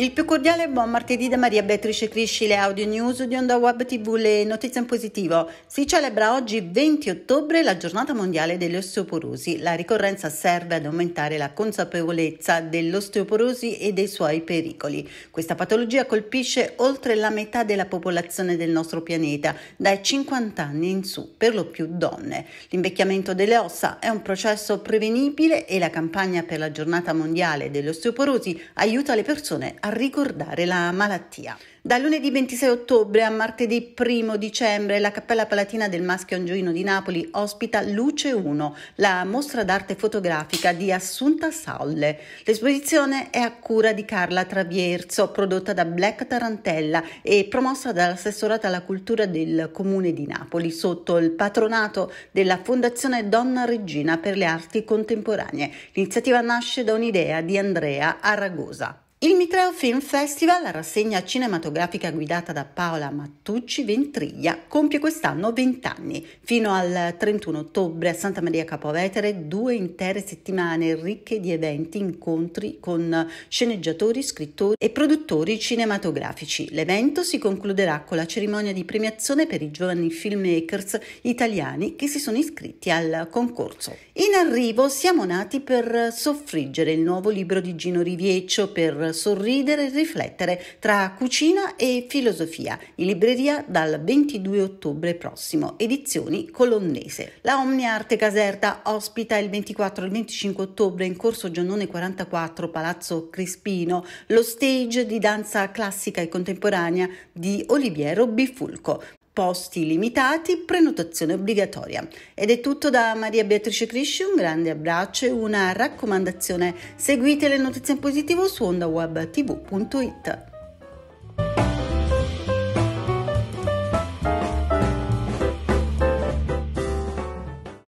Il più cordiale buon martedì da Maria Beatrice Crisci, le audio news di Onda Web TV, le notizie in positivo. Si celebra oggi 20 ottobre la giornata mondiale dell'osteoporosi. La ricorrenza serve ad aumentare la consapevolezza dell'osteoporosi e dei suoi pericoli. Questa patologia colpisce oltre la metà della popolazione del nostro pianeta, dai 50 anni in su, per lo più donne. L'invecchiamento delle ossa è un processo prevenibile e la campagna per la giornata mondiale dell'osteoporosi aiuta le persone a ricordare la malattia. Da lunedì 26 ottobre a martedì 1 dicembre la Cappella Palatina del Maschio Angioino di Napoli ospita Luce 1, la mostra d'arte fotografica di Assunta Salle. L'esposizione è a cura di Carla Travierzo, prodotta da Black Tarantella e promossa dall'assessorato alla cultura del Comune di Napoli sotto il patronato della Fondazione Donna Regina per le Arti Contemporanee. L'iniziativa nasce da un'idea di Andrea Aragosa. Il Mitreo Film Festival, la rassegna cinematografica guidata da Paola Mattucci Ventriglia, compie quest'anno 20 anni. Fino al 31 ottobre a Santa Maria Capovetere, due intere settimane ricche di eventi, incontri con sceneggiatori, scrittori e produttori cinematografici. L'evento si concluderà con la cerimonia di premiazione per i giovani filmmakers italiani che si sono iscritti al concorso. In arrivo siamo nati per soffriggere il nuovo libro di Gino Rivieccio per sorridere e riflettere tra cucina e filosofia, in libreria dal 22 ottobre prossimo, edizioni colonnese. La Omni Arte Caserta ospita il 24 e il 25 ottobre in corso Giannone 44, Palazzo Crispino, lo stage di danza classica e contemporanea di Oliviero Bifulco, posti limitati, prenotazione obbligatoria. Ed è tutto da Maria Beatrice Crisci, un grande abbraccio e una raccomandazione. Seguite le notizie in positivo su ondawebtv.it.